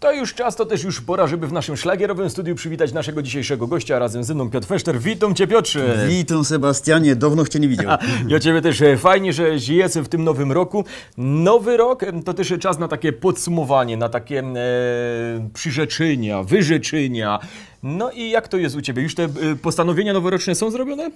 To już czas, to też już pora, żeby w naszym szlagierowym studiu przywitać naszego dzisiejszego gościa razem ze mną, Piotr Feszter. Witam Cię, Piotrze! Witam, Sebastianie, dawno Cię nie widział. ja Ciebie też e, fajnie, że jestem w tym nowym roku. Nowy rok to też czas na takie podsumowanie, na takie e, przyrzeczenia, wyrzeczenia, no i jak to jest u Ciebie? Już te y, postanowienia noworoczne są zrobione? E,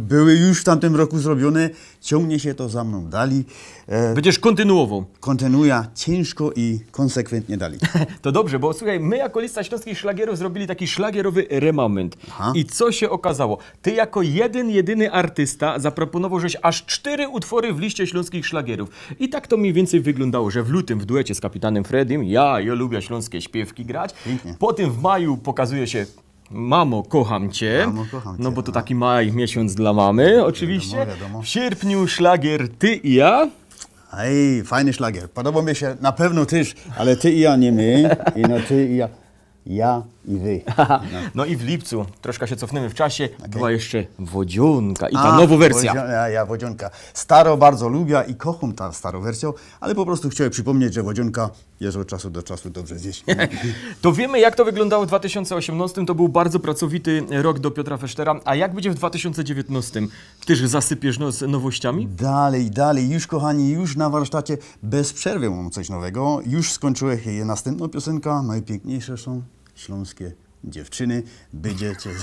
były już w tamtym roku zrobione. Ciągnie się to za mną dali. E, Będziesz kontynuował? Kontynuuję ciężko i konsekwentnie dali. to dobrze, bo słuchaj, my jako lista śląskich szlagierów zrobili taki szlagierowy remament. Aha. I co się okazało? Ty jako jeden, jedyny artysta zaproponował, żeś aż cztery utwory w liście śląskich szlagierów. I tak to mniej więcej wyglądało, że w lutym w duecie z kapitanem Fredim, ja, ja lubię śląskie śpiewki grać. Pięknie. Potem w maju pokazałem okazuje się, Mamo, kocham cię. Mamo, kocham cię. No bo to no. taki maj miesiąc dla mamy, oczywiście. Wiadomo, wiadomo. W sierpniu szlagier Ty i ja. Ej, fajny szlagier. Podoba mi się na pewno też, ale Ty i ja nie my. I no Ty i ja. Ja i wy. No. no. i w lipcu, troszkę się cofnęły w czasie, okay. Tak. była jeszcze Wodziunka i ta A, nowa wersja. Wodzio, ja Wodziunka staro bardzo lubię i kocham tą starą wersją, ale po prostu chciałem przypomnieć, że Wodziunka jest od czasu do czasu dobrze gdzieś. to wiemy, jak to wyglądało w 2018, to był bardzo pracowity rok do Piotra Fesztera, a jak będzie w 2019? Tyż zasypiesz z nowościami? Dalej, dalej, już kochani, już na warsztacie bez przerwy mam coś nowego, już skończyłem następną piosenkę, najpiękniejsze są śląskie dziewczyny, będziecie...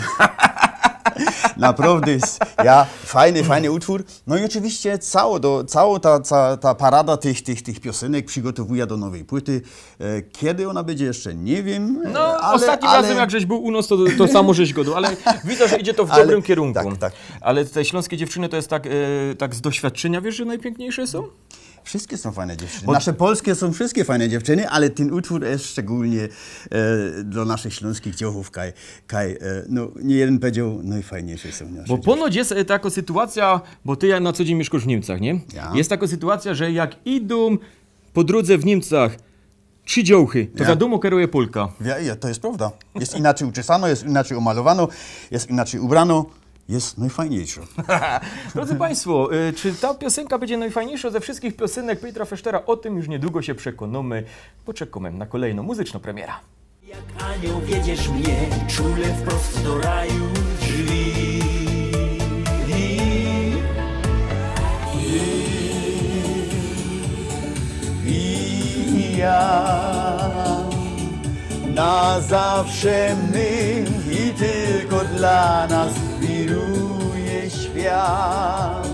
Naprawdę jest, ja, fajny, fajny utwór. No i oczywiście cało do, cała ta, ta, ta parada tych, tych, tych piosenek przygotowuje do nowej płyty. E, kiedy ona będzie jeszcze, nie wiem. E, no, ale, ostatnim ale... razem jak żeś był u nas, to, to samo żeś godą, ale widzę, że idzie to w ale, dobrym kierunku. Tak, tak. Ale te śląskie dziewczyny to jest tak, e, tak z doświadczenia, wiesz, że najpiękniejsze są? Wszystkie są fajne dziewczyny. Nasze polskie są wszystkie fajne dziewczyny, ale ten utwór jest szczególnie e, dla naszych śląskich dziewów, Kaj. kaj e, no, nie jeden powiedział, najfajniejsze no są nasze Bo ponoć jest e, taka sytuacja, bo ty na co dzień mieszkasz w Niemcach, nie? Ja. Jest taka sytuacja, że jak idą po drodze w Niemcach trzy dziołchy, to ja. wiadomo kieruje Polka. Ja, ja, to jest prawda. Jest inaczej uczesano, jest inaczej omalowano, jest inaczej ubrano jest najfajniejsza. Drodzy Państwo, czy ta piosenka będzie najfajniejsza ze wszystkich piosenek Petra Fesztera? O tym już niedługo się przekonamy. Poczekamy na kolejną muzyczną premiera. Jak anioł wiedziesz mnie, czule wprost do raju drzwi. I, ja na zawsze my i tylko dla nas świat.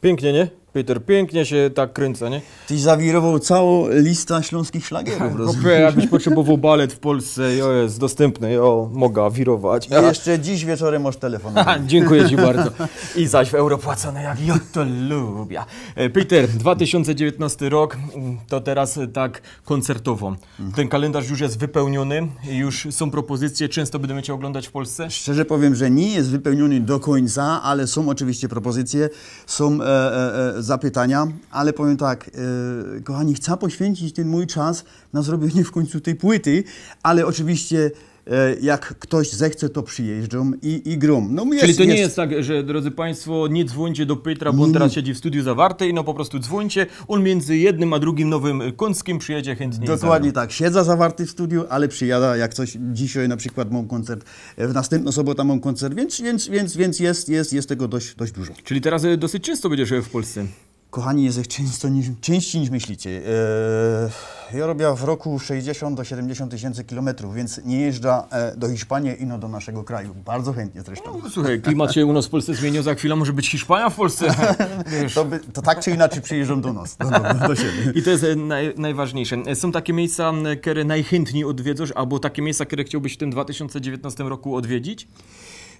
Pięknie, nie? Peter, pięknie się tak kręca, nie? Tyś zawirował całą listę śląskich szlagierów, rozumiesz? jakbyś potrzebował balet w Polsce, jo, jest dostępny, jo, mogę wirować. I jeszcze dziś wieczorem masz telefon. Dziękuję Ci bardzo. I zaś w euro płacone jak ja to lubię. E, Peter, 2019 rok, mm, to teraz e, tak koncertowo. Mhm. Ten kalendarz już jest wypełniony, już są propozycje, często będziemy Cię oglądać w Polsce? Szczerze powiem, że nie jest wypełniony do końca, ale są oczywiście propozycje, są e, e, e zapytania, ale powiem tak... E, Y, kochani, chcę poświęcić ten mój czas na zrobienie w końcu tej płyty, ale oczywiście y, jak ktoś zechce, to przyjeżdżą i, i grom. No, jest, Czyli to nie jest... tak, że drodzy Państwo, nie dzwońcie do Pytra, bo on teraz siedzi w studiu zawartej, no po prostu dzwońcie, on między jednym a drugim nowym Kąckim przyjedzie chętnie. Dokładnie tak, siedza zawarty w studiu, ale przyjada, jak coś, dzisiaj na przykład mam koncert, e, w następną sobotę mam koncert, więc, więc, więc, więc jest, jest, jest tego dość, dość dużo. Czyli teraz e, dosyć często będziesz e, w Polsce. Kochani, jest ich często niż, częściej niż myślicie. Eee, ja robię w roku 60 do 70 tysięcy kilometrów, więc nie jeżdża e, do Hiszpanii, ino do naszego kraju. Bardzo chętnie zresztą. No, słuchaj, klimat się u nas w Polsce zmienił, za chwilę może być Hiszpania w Polsce. to, by, to, tak czy inaczej przyjeżdżą do nas, do, do, do siebie. I to jest e, naj, najważniejsze. E, są takie miejsca, które najchętniej odwiedzasz, albo takie miejsca, które chciałbyś w tym 2019 roku odwiedzić?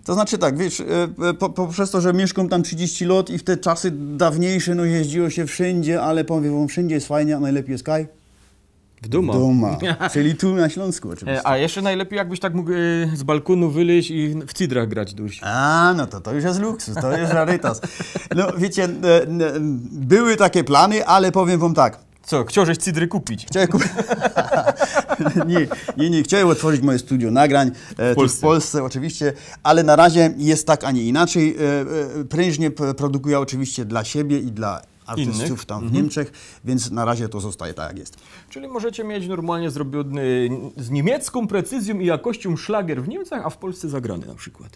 To znaczy tak, wiesz, e, e, po, poprzez to, że mieszkam tam 30 lat i w te czasy dawniejsze, no jeździło się wszędzie, ale powiem wam, wszędzie jest fajnie, a najlepiej jest kaj. W Duma. Duma. E, Czyli tu na Śląsku oczywiście. A jeszcze najlepiej jakbyś tak mógł z balkonu wyleźć i w cidrach grać duś. A, no to to już jest luksus, to jest rarytas. No wiecie, były takie plany, ale powiem wam tak. Co, chciałeś cydry kupić? Chciałem kupić. nie, nie, nie, chciałem otworzyć moje studio nagrań w e, Polsce. w Polsce. oczywiście, ale na razie jest tak, a nie inaczej. E, e, prężnie produkuję oczywiście dla siebie i dla artystów Innych. tam w mhm. Niemczech, więc na razie to zostaje tak, jak jest. Czyli możecie mieć normalnie zrobiony z niemiecką precyzją i jakością szlager w Niemcach, a w Polsce zagrany na przykład.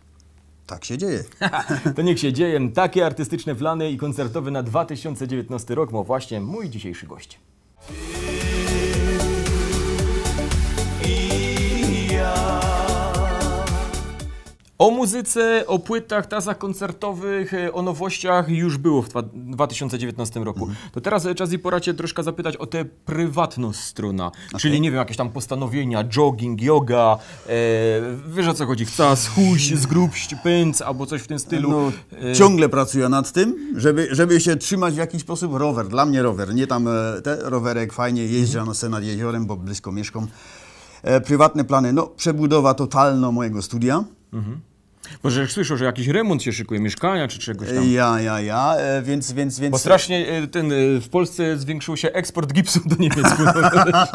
Tak się dzieje. to niech się dzieje. Takie artystyczne plany i koncertowy na 2019 rok ma właśnie mój dzisiejszy gość. O muzyce, o płytach, tazach koncertowych, e, o nowościach już było w 2019 roku. Mhm. To teraz e, czas i pora Cię troszkę zapytać o tę prywatną stronę, okay. czyli nie wiem, jakieś tam postanowienia, jogging, yoga, e, wiesz o co chodzi, chca schuść, zgrubść, pędz albo coś w tym stylu. No, e... Ciągle pracuję nad tym, żeby, żeby się trzymać w jakiś sposób rower, dla mnie rower, nie tam e, te rowerek, fajnie jeździ mhm. se nad jeziorem, bo blisko mieszkam. E, prywatne plany, no przebudowa totalna mojego studia. Mhm. Może słyszał, że jakiś remont się szykuje, mieszkania czy czegoś tam. Ja, ja, ja, e, więc, więc, więc... Bo strasznie e, ten, e, w Polsce zwiększył się eksport gipsu do Niemiec.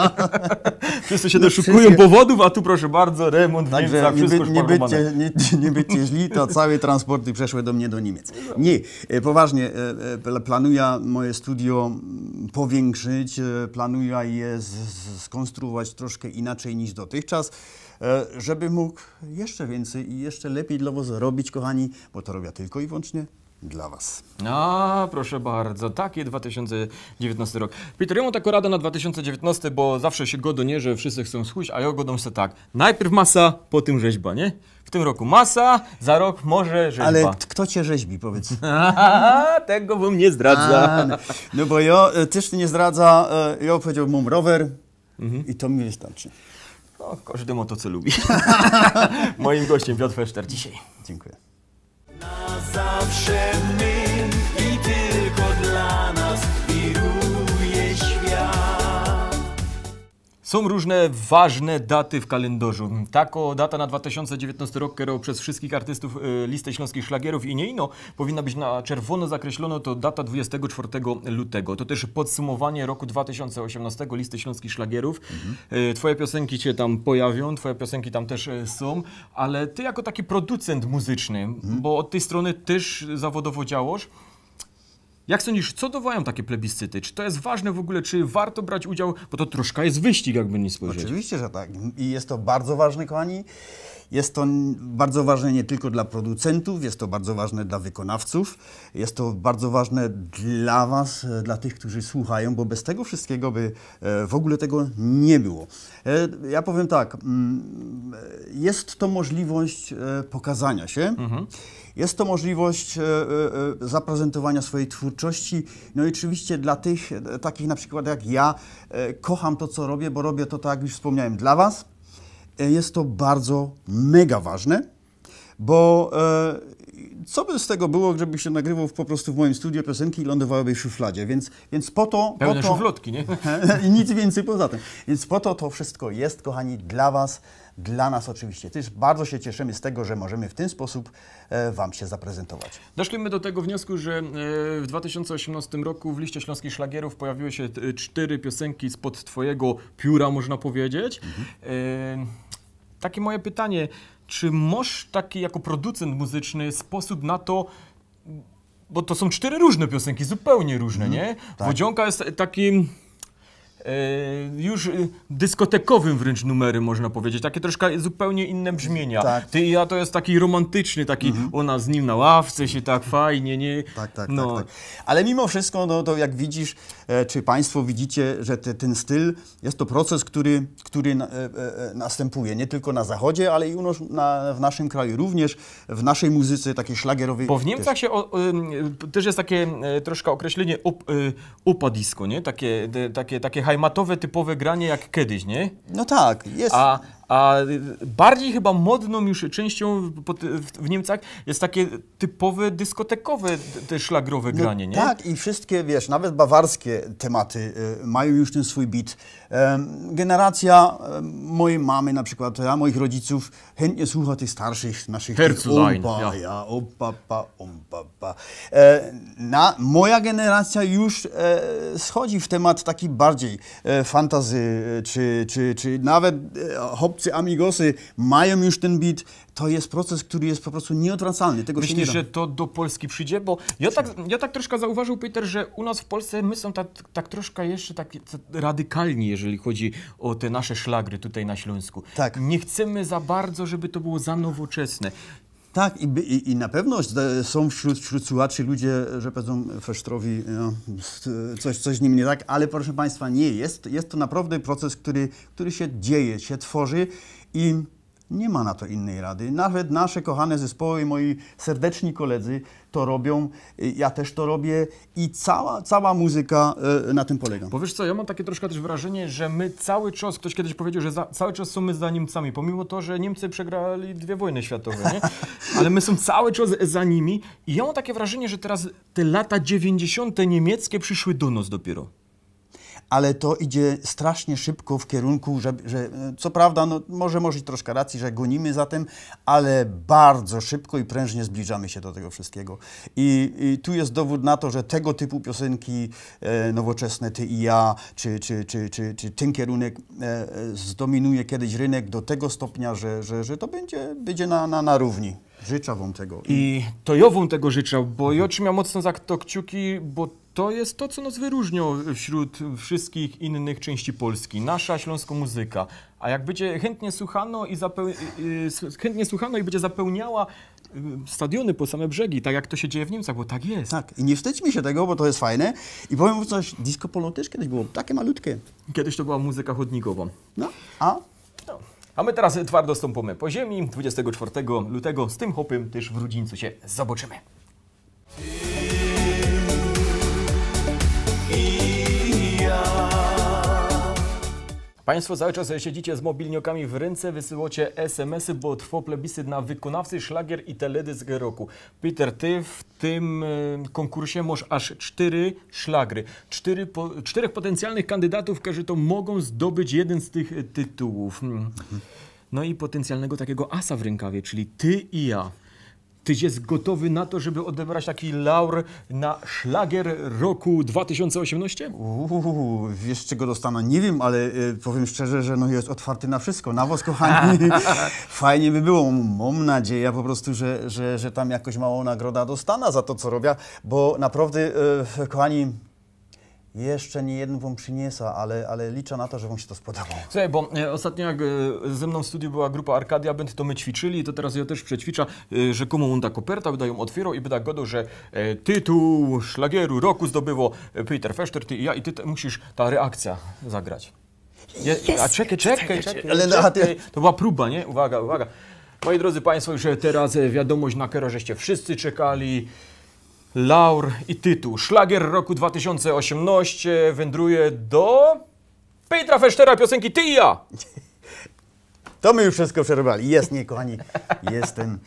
Wszyscy się no, doszukują wszystkie... powodów, a tu proszę bardzo, remont tak, w Niemczech, wszystko nie, by, nie, bycie, nie, nie bycie źli, to całe transporty przeszły do mnie do Niemiec. Nie, e, poważnie, planuję moje studio powiększyć, planuję je skonstruować troszkę inaczej niż dotychczas. E, żeby mógł jeszcze więcej i jeszcze lepiej dla Was robić, kochani, bo to robię tylko i wyłącznie dla Was. A, no, proszę bardzo, taki 2019 rok. Peter, ja mam taką radę na 2019, bo zawsze się godu nie, że wszyscy chcą słuchać, a ja godą się tak. Najpierw masa, potem rzeźba, nie? W tym roku masa, za rok może rzeźba. Ale kto cię rzeźbi, powiedz? Tego bym nie zdradza. A, no. no bo ja e, też nie zdradza, e, ja powiedział, mam rower mhm. i to mi wystarczy. No, każdy ma to, co lubi. Moim gościem Piotr Feszter dzisiaj. Dziękuję. Na zawsze mi. Są różne ważne daty w kalendarzu. Tako data na 2019 rok, którą przez wszystkich artystów y, listę śląskich szlagierów i nie ino powinna być na czerwono zakreślona, to data 24 lutego. To też podsumowanie roku 2018 listy śląskich szlagierów. Mhm. Y, twoje piosenki cię tam pojawią, twoje piosenki tam też y, są, ale ty jako taki producent muzyczny, mhm. bo od tej strony też zawodowo działasz, jak sądzisz, co dowołają takie plebiscyty? Czy to jest ważne w ogóle, czy warto brać udział? Bo to troszkę jest wyścig, jakby nie spojrzeć. Oczywiście, że tak. I jest to bardzo ważne, kochani. Jest to bardzo ważne nie tylko dla producentów, jest to bardzo ważne dla wykonawców, jest to bardzo ważne dla Was, e, dla tych, którzy słuchają, bo bez tego wszystkiego by e, w ogóle tego nie było. E, ja powiem tak, mm, jest to możliwość pokazania się, mhm. jest to możliwość zaprezentowania swojej twórczości, no i oczywiście dla tych takich na przykład jak ja, kocham to, co robię, bo robię to, tak jak już wspomniałem, dla Was, E, jest to bardzo mega ważne, bo e, co by z tego było, gdyby się nagrywał po prostu w moim studiu piosenki i lądowałyby w szufladzie, więc, więc po to... Pełne po to, nie? I nic więcej poza tym. Więc po to to wszystko jest, kochani, dla Was, dla nas oczywiście też. Bardzo się cieszymy z tego, że możemy w ten sposób e, Wam się zaprezentować. Doszliśmy do tego wniosku, że w 2018 roku w liście Śląskich Szlagierów pojawiły się cztery piosenki spod Twojego pióra, można powiedzieć. Mhm. E takie moje pytanie, czy masz taki jako producent muzyczny sposób na to, bo to są cztery różne piosenki, zupełnie różne, mm, nie? Tak. Wodzionka jest takim E, już y, dyskotekowym wręcz numery, można powiedzieć. Takie troszkę zupełnie inne brzmienia. Tak. Ty i ja to jest taki romantyczny, taki mhm. ona z nim na ławce się tak fajnie, nie? Tak, tak, no. tak, tak, Ale mimo wszystko, no to jak widzisz, e, czy Państwo widzicie, że te, ten styl jest to proces, który, który e, następuje nie tylko na Zachodzie, ale i u nas, na, w naszym kraju również, w naszej muzyce takiej szlagierowej. Bo w Niemczech też. się o, też jest takie troszkę określenie up, upadisko, nie? Takie, takie, takie hajmatowe typowe granie jak kiedyś, nie? No tak, jest. A, a bardziej chyba modną już częścią w Niemcach jest takie typowe dyskotekowe, te szlagrowe no granie, nie? Tak, i wszystkie, wiesz, nawet bawarskie tematy y, mają już ten swój bit. generacja mojej mamy na przykład, ja moich rodziców chętnie słucha tych starszych naszych... Herzulein. Ja, ja opa, pa, um, pa. E, na, moja generacja już e, schodzi w temat taki bardziej e, fantazy, czy, czy, czy nawet e, hop obcy amigosy mają już ten bit, to jest proces, który jest po prostu nieodwracalny. Tego Myślisz, się nie że to do Polski przyjdzie? Bo ja tak, ja tak troszkę zauważył, Peter, że u nas w Polsce my są tak, tak troszkę jeszcze tak, tak radykalni, jeżeli chodzi o te nasze szlagry tutaj na Śląsku. Tak. Nie chcemy za bardzo, żeby to było za nowoczesne. Tak, i, i, i na pewno są wśród, wśród słuchaczy ludzie, że powiedzą e, Fesztrowi, no, coś, coś z nim nie tak, ale proszę Państwa, nie jest. Jest to naprawdę proces, który, który się dzieje, się tworzy i nie ma na to innej rady. Nawet nasze kochane zespoły, moi serdeczni koledzy to robią, y, ja też to robię i cała, cała muzyka y, na tym polega. Powiesz co, ja mam takie troszkę też wrażenie, że my cały czas, ktoś kiedyś powiedział, że za, cały czas są my za Niemcami, pomimo to, że Niemcy przegrali dwie wojny światowe, nie? Ale my są cały czas za nimi i ja mam takie wrażenie, że teraz te lata 90. niemieckie przyszły do nas dopiero ale to idzie strasznie szybko w kierunku, że, że e, co prawda, no, może może troszkę racji, że gonimy za tym, ale bardzo szybko i prężnie zbliżamy się do tego wszystkiego. I, i tu jest dowód na to, że tego typu piosenki e, nowoczesne, Ty i ja, czy, czy, czy, czy, czy ten kierunek e, e zdominuje kiedyś rynek do tego stopnia, że, że, że to będzie, będzie na, na, na równi. Życzę wam tego. I to ja wam tego życzę, bo mhm. ja trzymam mocno za to kciuki, bo to jest to, co nas wyróżnia wśród wszystkich innych części Polski. Nasza śląska muzyka. A jak będzie chętnie słuchano i, y, y, chętnie słuchano i będzie zapełniała y, stadiony po same brzegi, tak jak to się dzieje w Niemcach, bo tak jest. Tak, i nie wstydźmy się tego, bo to jest fajne. I powiem wam coś, disco polo też kiedyś było takie malutkie. Kiedyś to była muzyka chodnikowa. No, a a my teraz twardo stąpamy po ziemi. 24 lutego z tym hopem też w Rudzincu się zobaczymy. Państwo cały czas siedzicie z mobilniokami w ręce, wysyłacie SMS-y, bo trwa plebiscyt na wykonawcy, szlagier i teledysk roku. Peter, ty w tym e, konkursie masz aż cztery szlagry. Cztery po, czterech potencjalnych kandydatów, którzy to mogą zdobyć jeden z tych e, tytułów. Mm. No i potencjalnego takiego asa w rękawie, czyli ty i ja. Tyś jest gotowy na to, żeby odebrać taki laur na szlagier roku 2018? Uuu, wiesz czego dostanę? Nie wiem, ale y, powiem szczerze, że no jest otwarty na wszystko. Nawóz, kochani, fajnie by było. Mam nadzieję po prostu, że, że, że tam jakoś mała nagroda dostana za to, co robię, bo naprawdę, y, kochani, jeszcze nie jeden wam przyniesa, ale, ale liczę na to, że wam się to spodobało. Słuchaj, bo e, ostatnio jak e, ze mną w studiu była grupa Arkadia Band, to my ćwiczyli, to teraz ja też przećwiczę, e, że komu on koperta, by ją otwierał i by tak godał, że tytuł szlagieru roku zdobyło Peter Feszter, ty i ja i ty musisz ta reakcja zagrać. Je, yes. A czekaj, czekaj, ale czekaj, czekaj. To była próba, nie? Uwaga, uwaga. Moi drodzy Państwo, już teraz wiadomość na kero, żeście wszyscy czekali laur i tytuł. Szlagier roku 2018 wędruje do Petra Festera piosenki Ty i ja. To my już wszystko przerwali. Jest, nie, kochani, jestem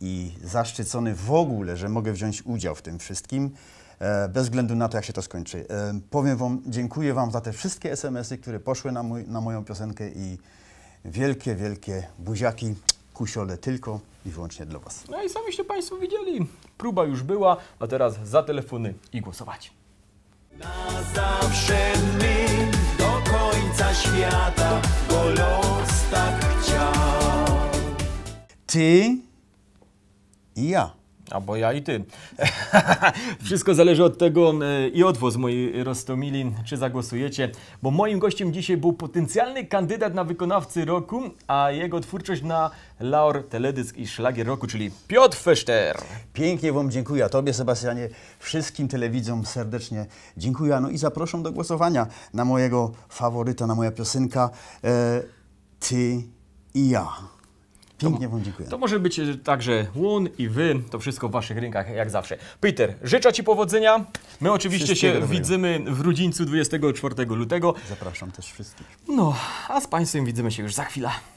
i zaszczycony w ogóle, że mogę wziąć udział w tym wszystkim, e, bez względu na to, jak się to skończy. E, powiem Wam, dziękuję Wam za te wszystkie SMS-y, które poszły na, mój, na moją piosenkę i wielkie, wielkie buziaki kusiole tylko i wyłącznie dla Was. No i samiście Państwo widzieli, próba już była, a teraz za telefony i głosować. Na zawsze my do końca świata, bo los tak chciał. Ty i ja. Albo ja i ty. Wszystko zależy od tego e, i od was, moi Rostomili, czy zagłosujecie, bo moim gościem dzisiaj był potencjalny kandydat na wykonawcy roku, a jego twórczość na laur, teledysk i szlagier roku, czyli Piotr Feszter. Pięknie wam dziękuję, a tobie Sebastianie, wszystkim telewidzom serdecznie dziękuję, no i zapraszam do głosowania na mojego faworyta, na moja piosenka e, Ty i ja. Pięknie Wam dziękuję. To może być e, także łun i Wy, to wszystko w Waszych rękach jak zawsze. Peter, życzę Ci powodzenia. My oczywiście się widzimy w Rudzińcu 24 lutego. Zapraszam też wszystkich. No, a z Państwem widzimy się już za chwilę.